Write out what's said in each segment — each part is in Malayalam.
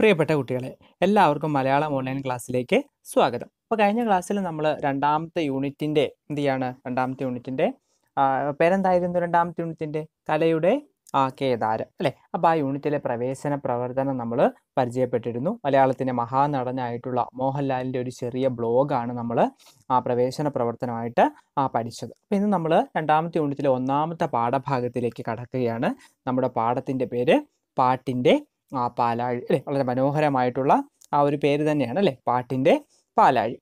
പ്രിയപ്പെട്ട കുട്ടികളെ എല്ലാവർക്കും മലയാളം ഓൺലൈൻ ക്ലാസ്സിലേക്ക് സ്വാഗതം അപ്പോൾ കഴിഞ്ഞ ക്ലാസ്സിൽ നമ്മൾ രണ്ടാമത്തെ യൂണിറ്റിന്റെ എന്ത് ചെയ്യാണ് രണ്ടാമത്തെ യൂണിറ്റിന്റെ പേരെന്തായിരുന്നു രണ്ടാമത്തെ യൂണിറ്റിന്റെ കലയുടെ കേദാരം അല്ലേ അപ്പോൾ ആ യൂണിറ്റിലെ പ്രവേശന പ്രവർത്തനം നമ്മൾ പരിചയപ്പെട്ടിരുന്നു മലയാളത്തിന്റെ മഹാനടനായിട്ടുള്ള മോഹൻലാലിന്റെ ഒരു ചെറിയ ബ്ലോഗാണ് നമ്മൾ ആ പ്രവേശന പ്രവർത്തനമായിട്ട് ആ പഠിച്ചത് അപ്പോൾ ഇന്ന് നമ്മൾ രണ്ടാമത്തെ യൂണിറ്റിലെ ഒന്നാമത്തെ പാഠഭാഗത്തിലേക്ക് കടക്കുകയാണ് നമ്മുടെ പാഠത്തിന്റെ പേര് പാട്ടിന്റെ ആ പാലാഴി അല്ലേ വളരെ മനോഹരമായിട്ടുള്ള ആ ഒരു പേര് തന്നെയാണ് അല്ലേ പാട്ടിൻ്റെ പാലാഴി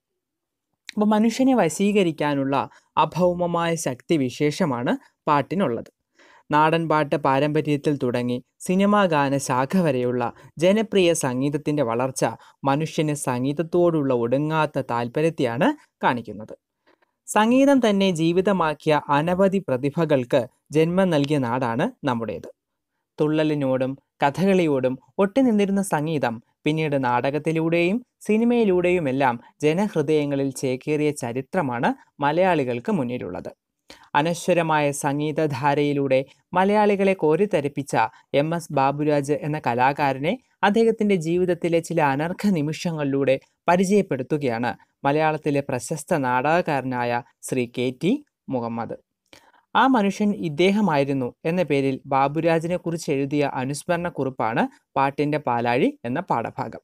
അപ്പോൾ മനുഷ്യനെ വശീകരിക്കാനുള്ള അഭൗമമായ ശക്തി വിശേഷമാണ് പാട്ടിനുള്ളത് നാടൻ പാട്ട് പാരമ്പര്യത്തിൽ തുടങ്ങി സിനിമാ ഗാന ശാഖ വരെയുള്ള ജനപ്രിയ സംഗീതത്തിൻ്റെ വളർച്ച മനുഷ്യന് സംഗീതത്തോടുള്ള ഒടുങ്ങാത്ത താല്പര്യത്തെയാണ് കാണിക്കുന്നത് സംഗീതം തന്നെ ജീവിതമാക്കിയ അനവധി പ്രതിഭകൾക്ക് ജന്മം നൽകിയ നാടാണ് നമ്മുടേത് തുള്ളലിനോടും കഥകളിയോടും ഒട്ടിനിന്നിരുന്ന സംഗീതം പിന്നീട് നാടകത്തിലൂടെയും സിനിമയിലൂടെയുമെല്ലാം ജനഹൃദയങ്ങളിൽ ചേക്കേറിയ ചരിത്രമാണ് മലയാളികൾക്ക് മുന്നിലുള്ളത് അനശ്വരമായ സംഗീതധാരയിലൂടെ മലയാളികളെ കോരിത്തരിപ്പിച്ച എം എസ് ബാബുരാജ് എന്ന കലാകാരനെ അദ്ദേഹത്തിൻ്റെ ജീവിതത്തിലെ ചില അനർഘ നിമിഷങ്ങളിലൂടെ പരിചയപ്പെടുത്തുകയാണ് മലയാളത്തിലെ പ്രശസ്ത നാടകകാരനായ ശ്രീ കെ ടി മുഹമ്മദ് ആ മനുഷ്യൻ ഇദ്ദേഹമായിരുന്നു എന്ന പേരിൽ ബാബുരാജിനെ കുറിച്ച് എഴുതിയ അനുസ്മരണ കുറിപ്പാണ് പാട്ടിൻ്റെ പാലാഴി എന്ന പാഠഭാഗം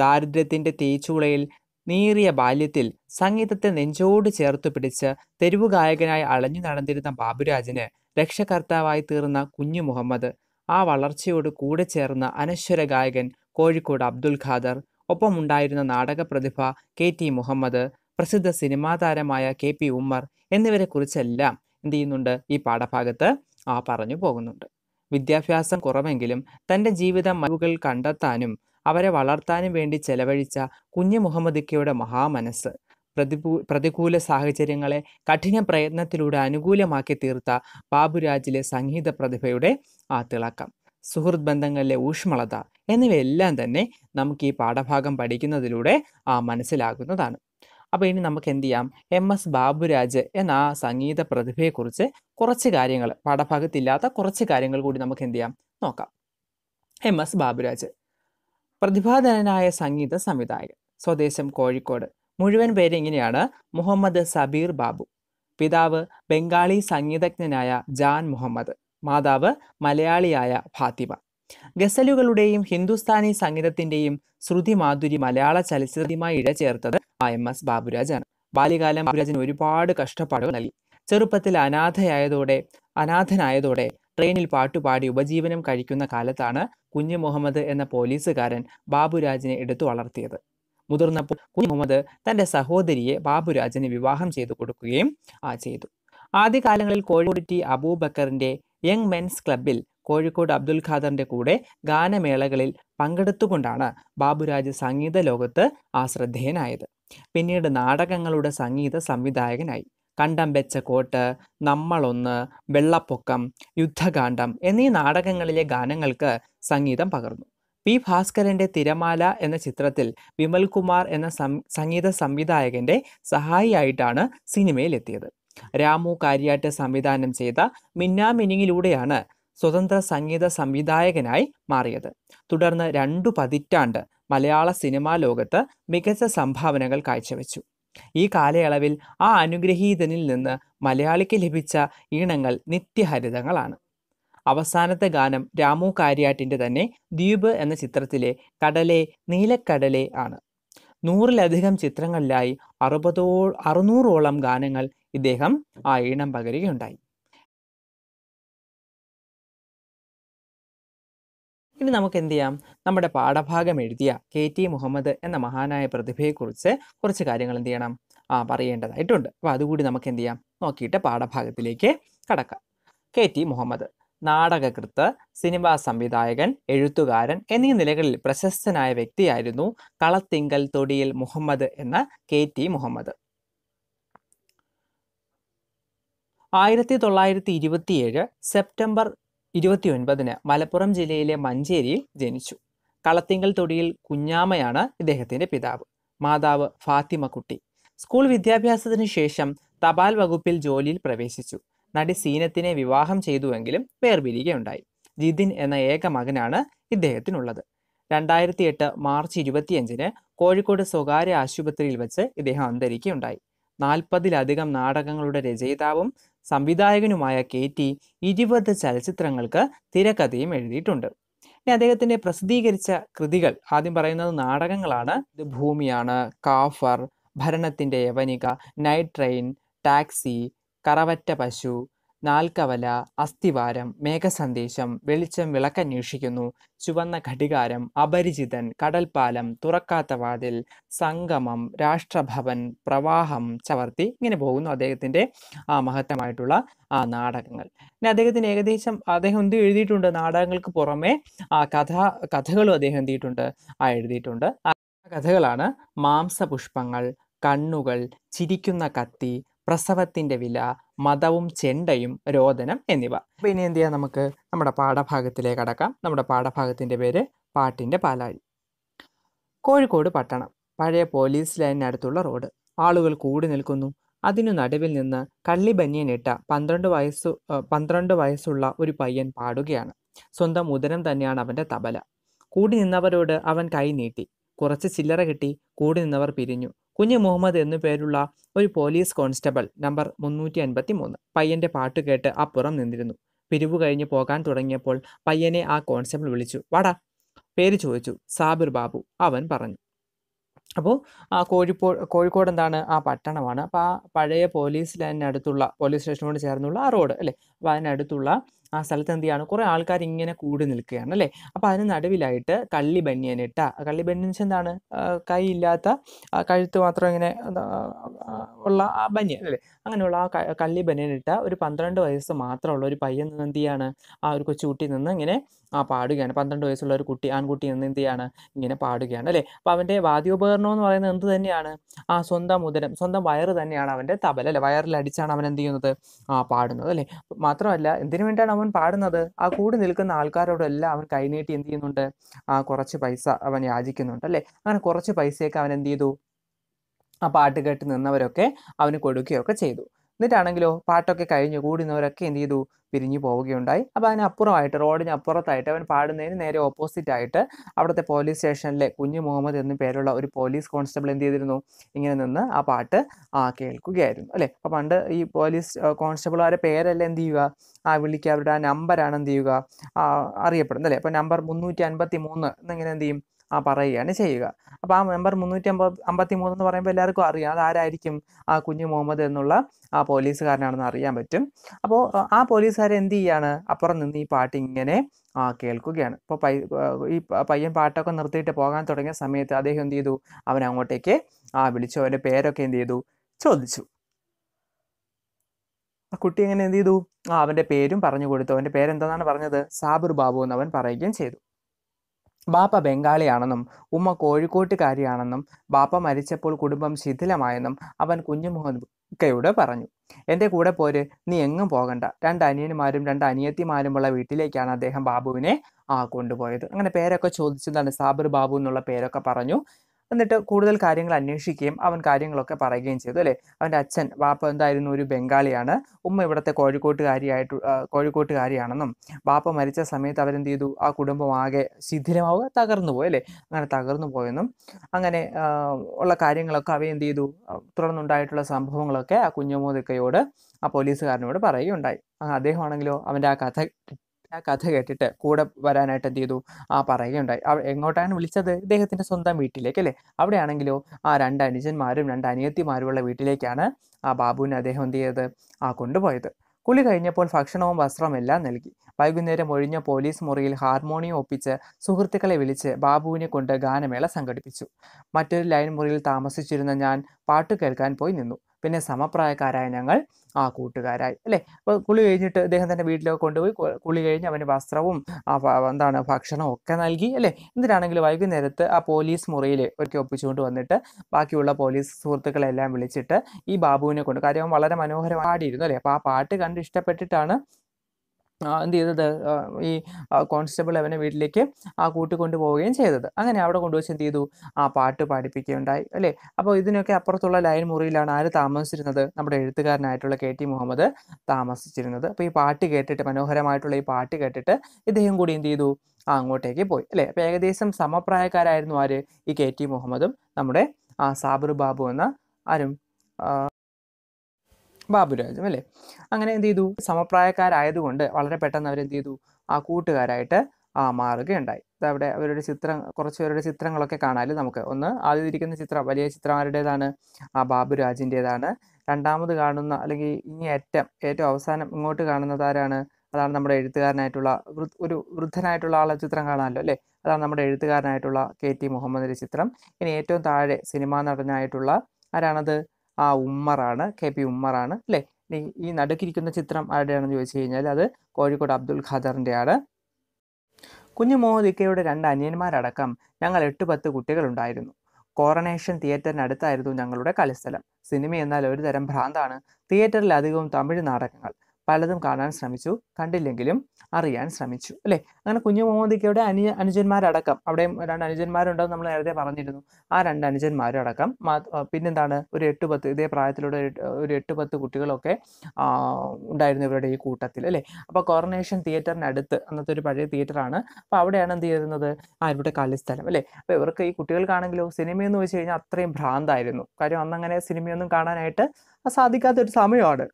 ദാരിദ്ര്യത്തിൻ്റെ തേച്ചുളയിൽ നീറിയ ബാല്യത്തിൽ സംഗീതത്തെ നെഞ്ചോട് ചേർത്തു പിടിച്ച് തെരുവുഗായകനായി ഗായകനായി അളഞ്ഞു നടന്നിരുന്ന ബാബുരാജിന് രക്ഷകർത്താവായി തീർന്ന കുഞ്ഞു മുഹമ്മദ് ആ വളർച്ചയോട് കൂടെ ചേർന്ന അനശ്വര ഗായകൻ കോഴിക്കോട് അബ്ദുൽ ഖാദർ ഒപ്പമുണ്ടായിരുന്ന നാടക പ്രതിഭ കെ ടി മുഹമ്മദ് പ്രസിദ്ധ സിനിമാ താരമായ കെ പി ഉമ്മർ എന്നിവരെക്കുറിച്ചെല്ലാം എന്ത് ചെയ്യുന്നുണ്ട് ഈ പാഠഭാഗത്ത് ആ പറഞ്ഞു പോകുന്നുണ്ട് വിദ്യാഭ്യാസം കുറവെങ്കിലും തൻ്റെ ജീവിതം മരുകൾ കണ്ടെത്താനും അവരെ വളർത്താനും വേണ്ടി ചെലവഴിച്ച കുഞ്ഞു മുഹമ്മദിക്കയുടെ മഹാമനസ് പ്രതികൂ പ്രതികൂല സാഹചര്യങ്ങളെ കഠിന പ്രയത്നത്തിലൂടെ അനുകൂലമാക്കി തീർത്ത ബാബുരാജിലെ സംഗീത പ്രതിഭയുടെ ആ തിളക്കം സുഹൃത് ബന്ധങ്ങളിലെ ഊഷ്മളത എന്നിവയെല്ലാം തന്നെ നമുക്ക് ഈ പാഠഭാഗം പഠിക്കുന്നതിലൂടെ ആ മനസ്സിലാകുന്നതാണ് അപ്പോൾ ഇനി നമുക്ക് എന്ത് ചെയ്യാം എം എസ് ബാബുരാജ് എന്ന ആ സംഗീത പ്രതിഭയെക്കുറിച്ച് കുറച്ച് കാര്യങ്ങൾ പാഠഭാഗത്തില്ലാത്ത കുറച്ച് കാര്യങ്ങൾ കൂടി നമുക്ക് എന്ത് ചെയ്യാം നോക്കാം എം എസ് ബാബുരാജ് പ്രതിഭാധനനായ സംഗീത സംവിധായകൻ സ്വദേശം കോഴിക്കോട് മുഴുവൻ പേര് ഇങ്ങനെയാണ് മുഹമ്മദ് സബീർ ബാബു പിതാവ് ബംഗാളി സംഗീതജ്ഞനായ ജാൻ മുഹമ്മദ് മാതാവ് മലയാളിയായ ഫാത്തിമ ഗസലുകളുടെയും ഹിന്ദുസ്ഥാനി സംഗീതത്തിന്റെയും ശ്രുതി മാധുരി മലയാള ചലച്ചിത്രമായി ഇഴചേർത്തത് ആ എം എസ് ബാബുരാജാണ് ബാല്യകാലം ബാബുരാജൻ ഒരുപാട് കഷ്ടപ്പാടുകൾ നൽകി ചെറുപ്പത്തിൽ അനാഥയായതോടെ അനാഥനായതോടെ ട്രെയിനിൽ പാട്ടുപാടി ഉപജീവനം കഴിക്കുന്ന കാലത്താണ് കുഞ്ഞു മുഹമ്മദ് എന്ന പോലീസുകാരൻ ബാബുരാജിനെ എടുത്തു വളർത്തിയത് മുതിർന്നപ്പോൾ കുഞ്ഞു മുഹമ്മദ് തന്റെ സഹോദരിയെ ബാബുരാജിന് വിവാഹം ചെയ്തു കൊടുക്കുകയും ആ ചെയ്തു ആദ്യകാലങ്ങളിൽ കോഴിക്കോട് ടി അബൂബക്കറിന്റെ യങ് മെൻസ് ക്ലബിൽ കോഴിക്കോട് അബ്ദുൽ ഖാദറിന്റെ കൂടെ ഗാനമേളകളിൽ പങ്കെടുത്തുകൊണ്ടാണ് ബാബുരാജ് സംഗീത ലോകത്ത് ആശ്രദ്ധേയനായത് പിന്നീട് നാടകങ്ങളുടെ സംഗീത സംവിധായകനായി കണ്ടം വെച്ച കോട്ട് നമ്മളൊന്ന് വെള്ളപ്പൊക്കം യുദ്ധകാന്ഡം എന്നീ നാടകങ്ങളിലെ ഗാനങ്ങൾക്ക് സംഗീതം പകർന്നു പി ഭാസ്കരന്റെ തിരമാല എന്ന ചിത്രത്തിൽ വിമൽകുമാർ എന്ന സംഗീത സംവിധായകന്റെ സഹായിയായിട്ടാണ് സിനിമയിലെത്തിയത് രാമു കാര്യാട്ട് സംവിധാനം ചെയ്ത മിന്നാമിനിങ്ങിലൂടെയാണ് സ്വതന്ത്ര സംഗീത സംവിധായകനായി മാറിയത് തുടർന്ന് രണ്ടു പതിറ്റാണ്ട് മലയാള സിനിമാ ലോകത്ത് മികച്ച സംഭാവനകൾ കാഴ്ചവെച്ചു ഈ കാലയളവിൽ ആ അനുഗ്രഹീതനിൽ നിന്ന് മലയാളിക്ക് ലഭിച്ച ഈണങ്ങൾ നിത്യഹരിതങ്ങളാണ് അവസാനത്തെ ഗാനം രാമു കാര്യാട്ടിൻ്റെ തന്നെ ദ്വീപ് എന്ന ചിത്രത്തിലെ കടലെ നീലക്കടലെ ആണ് നൂറിലധികം ചിത്രങ്ങളിലായി അറുപതോ അറുന്നൂറോളം ഗാനങ്ങൾ ഇദ്ദേഹം ആ ഈണം പകരുകയുണ്ടായി ഇനി നമുക്ക് എന്ത് ചെയ്യാം നമ്മുടെ പാഠഭാഗം എഴുതിയ കെ ടി മുഹമ്മദ് എന്ന മഹാനായ പ്രതിഭയെക്കുറിച്ച് കുറച്ച് കാര്യങ്ങൾ എന്ത് ചെയ്യണം ആ പറയേണ്ടതായിട്ടുണ്ട് അപ്പോൾ അതുകൂടി നമുക്ക് എന്ത് ചെയ്യാം നോക്കിയിട്ട് പാഠഭാഗത്തിലേക്ക് കടക്കാം കെ ടി മുഹമ്മദ് നാടകകൃത്ത് സിനിമാ സംവിധായകൻ എഴുത്തുകാരൻ എന്നീ നിലകളിൽ പ്രശസ്തനായ വ്യക്തിയായിരുന്നു കളത്തിങ്കൽ തൊടിയിൽ മുഹമ്മദ് എന്ന കെ ടി മുഹമ്മദ് ആയിരത്തി തൊള്ളായിരത്തി ഇരുപത്തിയേഴ് സെപ്റ്റംബർ ഒൻപതിന് മലപ്പുറം ജില്ലയിലെ മഞ്ചേരിയിൽ ജനിച്ചു കളത്തിങ്കൽ തൊടിയിൽ കുഞ്ഞാമയാണ് ഇദ്ദേഹത്തിന്റെ പിതാവ് മാതാവ് ഫാത്തിമ കുട്ടി സ്കൂൾ വിദ്യാഭ്യാസത്തിനു ശേഷം തപാൽ വകുപ്പിൽ ജോലിയിൽ പ്രവേശിച്ചു നടി സീനത്തിനെ വിവാഹം ചെയ്തുവെങ്കിലും വേർപിരിയുകയുണ്ടായി ജിതിൻ എന്ന ഏക മകനാണ് ഇദ്ദേഹത്തിനുള്ളത് രണ്ടായിരത്തി എട്ട് മാർച്ച് ഇരുപത്തിയഞ്ചിന് കോഴിക്കോട് സ്വകാര്യ ആശുപത്രിയിൽ വെച്ച് ഇദ്ദേഹം അന്തരിക്കുകയുണ്ടായി നാൽപ്പതിലധികം നാടകങ്ങളുടെ രചയിതാവും സംവിധായകനുമായ കെ ടി ഇരുപത് ചലച്ചിത്രങ്ങൾക്ക് തിരക്കഥയും എഴുതിയിട്ടുണ്ട് ഇനി അദ്ദേഹത്തിൻ്റെ പ്രസിദ്ധീകരിച്ച കൃതികൾ ആദ്യം പറയുന്നത് നാടകങ്ങളാണ് ഇത് ഭൂമിയാണ് കാഫർ ഭരണത്തിൻ്റെ യവനിക നൈറ്റ് ട്രെയിൻ ടാക്സി കറവറ്റ പശു നാൽക്കവല അസ്ഥിവാരം മേഘസന്ദേശം വെളിച്ചം വിളക്കന്വേഷിക്കുന്നു ചുവന്ന ഘടികാരം അപരിചിതൻ കടൽപ്പാലം തുറക്കാത്ത വാതിൽ സംഗമം രാഷ്ട്രഭവൻ പ്രവാഹം ചവർത്തി ഇങ്ങനെ പോകുന്നു അദ്ദേഹത്തിൻ്റെ ആ മഹത്തമായിട്ടുള്ള ആ നാടകങ്ങൾ പിന്നെ അദ്ദേഹത്തിന് ഏകദേശം അദ്ദേഹം എന്ത് എഴുതിയിട്ടുണ്ട് നാടകങ്ങൾക്ക് പുറമെ ആ കഥ കഥകളും അദ്ദേഹം എന്ത് ചെയ്തിട്ടുണ്ട് ആ എഴുതിയിട്ടുണ്ട് ആ കഥകളാണ് മാംസപുഷ്പങ്ങൾ കണ്ണുകൾ ചിരിക്കുന്ന കത്തി പ്രസവത്തിൻ്റെ വില മതവും ചെണ്ടയും രോദനം എന്നിവ അപ്പോൾ ഇനി എന്ത് ചെയ്യാം നമുക്ക് നമ്മുടെ പാഠഭാഗത്തിലേക്ക് അടക്കാം നമ്മുടെ പാഠഭാഗത്തിൻ്റെ പേര് പാട്ടിൻ്റെ പാലാഴി കോഴിക്കോട് പട്ടണം പഴയ പോലീസ് ലൈനിനടുത്തുള്ള റോഡ് ആളുകൾ കൂടി നിൽക്കുന്നു അതിനു നടുവിൽ നിന്ന് കള്ളി ബനിയനിട്ട പന്ത്രണ്ട് വയസ്സു പന്ത്രണ്ട് വയസ്സുള്ള ഒരു പയ്യൻ പാടുകയാണ് സ്വന്തം ഉദരം തന്നെയാണ് അവൻ്റെ തബല കൂടി നിന്നവരോട് അവൻ കൈ നീട്ടി കുറച്ച് ചില്ലറ കിട്ടി കൂടി നിന്നവർ പിരിഞ്ഞു കുഞ്ഞു മുഹമ്മദ് എന്നു പേരുള്ള ഒരു പോലീസ് കോൺസ്റ്റബിൾ നമ്പർ മുന്നൂറ്റി അൻപത്തി മൂന്ന് പയ്യന്റെ പാട്ട് കേട്ട് അപ്പുറം നിന്നിരുന്നു പിരിവ് കഴിഞ്ഞ് പോകാൻ തുടങ്ങിയപ്പോൾ പയ്യനെ ആ കോൺസ്റ്റബിൾ വിളിച്ചു വാടാ പേര് ചോദിച്ചു സാബിർ ബാബു അവൻ പറഞ്ഞു അപ്പോൾ ആ കോഴിപ്പോ കോഴിക്കോട് എന്താണ് ആ പട്ടണമാണ് അപ്പോൾ ആ പഴയ പോലീസ് ലൈനിനടുത്തുള്ള പോലീസ് സ്റ്റേഷനോട് ചേർന്നുള്ള ആ റോഡ് അല്ലേ അപ്പോൾ അതിനടുത്തുള്ള ആ സ്ഥലത്ത് എന്ത് ചെയ്യുകയാണ് കുറേ ആൾക്കാർ ഇങ്ങനെ കൂടി നിൽക്കുകയാണ് അല്ലേ അപ്പോൾ അതിന് നടുവിലായിട്ട് കള്ളി ബനിയനിട്ട കള്ളി ബനിയൻസ് എന്താണ് കൈ ഇല്ലാത്ത കഴുത്ത് മാത്രം ഇങ്ങനെ ഉള്ള ആ ബന്യൻ അല്ലേ അങ്ങനെയുള്ള ആ കള്ളി ബനിയനിട്ട ഒരു പന്ത്രണ്ട് വയസ്സ് മാത്രമുള്ള ഒരു പയ്യൻ എന്ത് ചെയ്യാണ് ആ ഒരു കൊച്ചുകുട്ടി നിന്ന് ഇങ്ങനെ ആ പാടുകയാണ് പന്ത്രണ്ട് വയസ്സുള്ള ഒരു കുട്ടി ആൺകുട്ടി എന്ന് എന്ത് ചെയ്യാണ് ഇങ്ങനെ പാടുകയാണ് അല്ലേ അപ്പോൾ അവൻ്റെ വാദ്യോപകരണം എന്ന് പറയുന്നത് എന്ത് തന്നെയാണ് ആ സ്വന്തം ഉദരം സ്വന്തം വയറ് തന്നെയാണ് അവൻ്റെ തബല അല്ലേ വയറിലടിച്ചാണ് അവൻ എന്ത് ചെയ്യുന്നത് ആ പാടുന്നത് അല്ലേ മാത്രമല്ല എന്തിനു വേണ്ടിയാണ് അവൻ പാടുന്നത് ആ കൂടി നിൽക്കുന്ന ആൾക്കാരോടെല്ലാം അവൻ കൈനീട്ടി എന്ത് ചെയ്യുന്നുണ്ട് ആ കുറച്ച് പൈസ അവൻ യാചിക്കുന്നുണ്ട് അല്ലേ അങ്ങനെ കുറച്ച് പൈസയൊക്കെ അവൻ എന്ത് ചെയ്തു ആ പാട്ട് കേട്ട് നിന്നവരൊക്കെ അവന് കൊടുക്കുകയൊക്കെ ചെയ്തു എന്നിട്ടാണെങ്കിലോ പാട്ടൊക്കെ കഴിഞ്ഞ് കൂടുന്നവരൊക്കെ എന്ത് ചെയ്തു പിരിഞ്ഞു പോവുകയുണ്ടായി അപ്പം അതിനപ്പുറമായിട്ട് റോഡിന് അപ്പുറത്തായിട്ട് അവൻ പാടുന്നതിന് നേരെ ഓപ്പോസിറ്റ് ആയിട്ട് അവിടുത്തെ പോലീസ് സ്റ്റേഷനിലെ കുഞ്ഞു മുഹമ്മദ് എന്നു പേരുള്ള ഒരു പോലീസ് കോൺസ്റ്റബിൾ എന്ത് ചെയ്തിരുന്നു ഇങ്ങനെ നിന്ന് ആ പാട്ട് ആ കേൾക്കുകയായിരുന്നു അല്ലേ അപ്പോൾ പണ്ട് ഈ പോലീസ് കോൺസ്റ്റബിൾമാരെ പേരല്ല എന്ത് ചെയ്യുക ആ വിളിക്കുക അവരുടെ ആ നമ്പരാണ് എന്ത് ചെയ്യുക അറിയപ്പെടുന്നത് അല്ലേ അപ്പോൾ നമ്പർ മുന്നൂറ്റി അൻപത്തി മൂന്ന് എന്നിങ്ങനെ എന്ത് ചെയ്യും ആ പറയുകയാണ് ചെയ്യുക അപ്പോൾ ആ മെമ്പർ മുന്നൂറ്റി അമ്പത് അമ്പത്തി മൂന്ന് എന്ന് പറയുമ്പോൾ എല്ലാവർക്കും അറിയാം അതാരായിരിക്കും ആരായിരിക്കും ആ കുഞ്ഞു മുഹമ്മദ് എന്നുള്ള ആ പോലീസുകാരനാണെന്ന് അറിയാൻ പറ്റും അപ്പോൾ ആ പോലീസുകാരെ എന്ത് ചെയ്യാണ് അപ്പുറം നിന്ന് ഈ പാട്ട് ഇങ്ങനെ ആ കേൾക്കുകയാണ് ഇപ്പോൾ പൈ ഈ പയ്യൻ പാട്ടൊക്കെ നിർത്തിയിട്ട് പോകാൻ തുടങ്ങിയ സമയത്ത് അദ്ദേഹം എന്ത് ചെയ്തു അവൻ അങ്ങോട്ടേക്ക് ആ വിളിച്ചു അവൻ്റെ പേരൊക്കെ എന്ത് ചെയ്തു ചോദിച്ചു ആ കുട്ടി എങ്ങനെ എന്ത് ചെയ്തു ആ അവൻ്റെ പേരും പറഞ്ഞു കൊടുത്തു അവൻ്റെ പേരെന്താണെന്നാണ് പറഞ്ഞത് സാബിർ ബാബു എന്ന് അവൻ പറയുകയും ചെയ്തു ബാപ്പ ബംഗാളിയാണെന്നും ഉമ്മ കോഴിക്കോട്ടുകാരിയാണെന്നും ബാപ്പ മരിച്ചപ്പോൾ കുടുംബം ശിഥിലമായെന്നും അവൻ കുഞ്ഞുമോഹൻ കയോട് പറഞ്ഞു എൻ്റെ കൂടെ പോര് നീ എങ്ങും പോകണ്ട രണ്ട് അനിയന്മാരും രണ്ട് അനിയത്തിമാരുമുള്ള വീട്ടിലേക്കാണ് അദ്ദേഹം ബാബുവിനെ ആ കൊണ്ടുപോയത് അങ്ങനെ പേരൊക്കെ ചോദിച്ചതാണ് സാബിർ ബാബു എന്നുള്ള പേരൊക്കെ പറഞ്ഞു എന്നിട്ട് കൂടുതൽ കാര്യങ്ങൾ അന്വേഷിക്കുകയും അവൻ കാര്യങ്ങളൊക്കെ പറയുകയും ചെയ്തു അല്ലേ അവൻ്റെ അച്ഛൻ വാപ്പ എന്തായിരുന്നു ഒരു ബംഗാളിയാണ് ഉമ്മ ഇവിടുത്തെ കോഴിക്കോട്ടുകാരിയായിട്ട് കോഴിക്കോട്ടുകാരിയാണെന്നും വാപ്പ മരിച്ച സമയത്ത് അവരെന്ത് ചെയ്തു ആ കുടുംബം ആകെ ശിഥിരമാവുക തകർന്നു പോയി അല്ലേ അങ്ങനെ തകർന്നു പോയെന്നും അങ്ങനെ ഉള്ള കാര്യങ്ങളൊക്കെ അവ എന്ത് ചെയ്തു തുടർന്നുണ്ടായിട്ടുള്ള സംഭവങ്ങളൊക്കെ ആ കുഞ്ഞുമോദിക്കയോട് ആ പോലീസുകാരനോട് പറയുകയുണ്ടായി അദ്ദേഹമാണെങ്കിലോ അവൻ്റെ ആ കഥ ആ കഥ കേട്ടിട്ട് കൂടെ വരാനായിട്ട് എന്ത് ചെയ്തു ആ പറയുകയുണ്ടായി എങ്ങോട്ടാണ് വിളിച്ചത് ഇദ്ദേഹത്തിൻ്റെ സ്വന്തം വീട്ടിലേക്ക് അല്ലേ അവിടെയാണെങ്കിലോ ആ രണ്ട് അനുജന്മാരും രണ്ട് അനിയത്തിമാരുമുള്ള വീട്ടിലേക്കാണ് ആ ബാബുവിനെ അദ്ദേഹം എന്ത് ചെയ്തത് ആ കൊണ്ടുപോയത് കുളി കഴിഞ്ഞപ്പോൾ ഭക്ഷണവും വസ്ത്രവും എല്ലാം നൽകി വൈകുന്നേരം ഒഴിഞ്ഞ പോലീസ് മുറിയിൽ ഹാർമോണിയം ഒപ്പിച്ച് സുഹൃത്തുക്കളെ വിളിച്ച് ബാബുവിനെ കൊണ്ട് ഗാനമേള സംഘടിപ്പിച്ചു മറ്റൊരു ലൈൻ മുറിയിൽ താമസിച്ചിരുന്ന ഞാൻ പാട്ട് കേൾക്കാൻ പോയി നിന്നു പിന്നെ സമപ്രായക്കാരായ ഞങ്ങൾ ആ കൂട്ടുകാരായി അല്ലേ അപ്പോൾ കുളി കഴിഞ്ഞിട്ട് അദ്ദേഹം തന്നെ വീട്ടിലൊക്കെ കൊണ്ടുപോയി കുളി കഴിഞ്ഞ് അവന് വസ്ത്രവും എന്താണ് ഭക്ഷണവും ഒക്കെ നൽകി അല്ലേ എന്തിനാണെങ്കിൽ വൈകുന്നേരത്ത് ആ പോലീസ് മുറിയിൽ ഒക്കെ ഒപ്പിച്ചുകൊണ്ട് വന്നിട്ട് ബാക്കിയുള്ള പോലീസ് സുഹൃത്തുക്കളെല്ലാം വിളിച്ചിട്ട് ഈ ബാബുവിനെ കൊണ്ട് കാര്യം വളരെ മനോഹരമായി പാടിയിരുന്നു അല്ലേ അപ്പോൾ ആ പാട്ട് കണ്ട് ഇഷ്ടപ്പെട്ടിട്ടാണ് എന്ത് ചെയ്തത് ഈ കോൺസ്റ്റബിൾ അവനെ വീട്ടിലേക്ക് ആ കൂട്ടി കൊണ്ടുപോവുകയും ചെയ്തത് അങ്ങനെ അവിടെ കൊണ്ടുവച്ച് എന്ത് ചെയ്തു ആ പാട്ട് പാടിപ്പിക്കുകയുണ്ടായി അല്ലേ അപ്പോൾ ഇതിനൊക്കെ അപ്പുറത്തുള്ള ലൈൻ മുറിയിലാണ് ആര് താമസിച്ചിരുന്നത് നമ്മുടെ എഴുത്തുകാരനായിട്ടുള്ള കെ ടി മുഹമ്മദ് താമസിച്ചിരുന്നത് അപ്പോൾ ഈ പാട്ട് കേട്ടിട്ട് മനോഹരമായിട്ടുള്ള ഈ പാട്ട് കേട്ടിട്ട് ഇദ്ദേഹം കൂടി എന്ത് ചെയ്തു ആ അങ്ങോട്ടേക്ക് പോയി അല്ലേ അപ്പോൾ ഏകദേശം സമപ്രായക്കാരായിരുന്നു ആര് ഈ കെ ടി മുഹമ്മദും നമ്മുടെ ആ സാബിർ ബാബു എന്ന ആരും രാജം അല്ലേ അങ്ങനെ എന്ത് ചെയ്തു സമപ്രായക്കാരായതുകൊണ്ട് വളരെ പെട്ടെന്ന് എന്ത് ചെയ്തു ആ കൂട്ടുകാരായിട്ട് ആ മാറുകയുണ്ടായി അവിടെ അവരുടെ ചിത്രം കുറച്ച് പേരുടെ ചിത്രങ്ങളൊക്കെ കാണാൻ നമുക്ക് ഒന്ന് ആദ്യം ഇരിക്കുന്ന ചിത്രം വലിയ ചിത്രമാരുടേതാണ് ആ ബാബു രാജിൻ്റെതാണ് രണ്ടാമത് കാണുന്ന അല്ലെങ്കിൽ ഇനി ഏറ്റവും ഏറ്റവും അവസാനം ഇങ്ങോട്ട് കാണുന്നത് ആരാണ് അതാണ് നമ്മുടെ എഴുത്തുകാരനായിട്ടുള്ള ഒരു വൃദ്ധനായിട്ടുള്ള ആളെ ചിത്രം കാണാമല്ലോ അല്ലേ അതാണ് നമ്മുടെ എഴുത്തുകാരനായിട്ടുള്ള കെ ടി മുഹമ്മദിൻ്റെ ചിത്രം ഇനി ഏറ്റവും താഴെ സിനിമാ നടനായിട്ടുള്ള ആരാണത് ആ ഉമ്മറാണ് കെ പി ഉമ്മറാണ് അല്ലേ ഈ നടുക്കിരിക്കുന്ന ചിത്രം ആരുടെയാണെന്ന് ചോദിച്ചു കഴിഞ്ഞാൽ അത് കോഴിക്കോട് അബ്ദുൽ ഖാദറിൻ്റെയാണ് കുഞ്ഞു മോഹദിക്കയുടെ രണ്ട് അനിയന്മാരടക്കം ഞങ്ങൾ എട്ട് പത്ത് കുട്ടികളുണ്ടായിരുന്നു കോറണേഷൻ തിയേറ്ററിനടുത്തായിരുന്നു ഞങ്ങളുടെ കളിസ്ഥലം സിനിമ എന്നാൽ ഒരു തരം ഭ്രാന്താണ് തിയേറ്ററിൽ അധികവും തമിഴ് നാടകങ്ങൾ പലതും കാണാൻ ശ്രമിച്ചു കണ്ടില്ലെങ്കിലും അറിയാൻ ശ്രമിച്ചു അല്ലേ അങ്ങനെ കുഞ്ഞു മുഹമ്മദിക്കയുടെ അനു അനുജന്മാരടക്കം അവിടെ രണ്ട് അനുജന്മാരുണ്ടെന്ന് നമ്മൾ നേരത്തെ പറഞ്ഞിരുന്നു ആ രണ്ട് അനുജന്മാരടക്കം പിന്നെന്താണ് ഒരു എട്ട് പത്ത് ഇതേ പ്രായത്തിലുള്ള ഒരു എട്ട് പത്ത് കുട്ടികളൊക്കെ ഉണ്ടായിരുന്നു ഇവരുടെ ഈ കൂട്ടത്തിൽ അല്ലേ അപ്പോൾ കോർണേഷൻ തിയേറ്ററിനടുത്ത് അന്നത്തെ ഒരു പഴയ തിയേറ്ററാണ് അപ്പോൾ അവിടെയാണ് എന്ത് ചെയ്യുന്നത് ആ ഇവരുടെ കളിസ്ഥലം അല്ലേ അപ്പോൾ ഇവർക്ക് ഈ സിനിമ സിനിമയെന്ന് വെച്ച് കഴിഞ്ഞാൽ അത്രയും ഭ്രാന്തായിരുന്നു കാര്യം അന്നങ്ങനെ സിനിമയൊന്നും കാണാനായിട്ട് സാധിക്കാത്തൊരു സമയമാണ്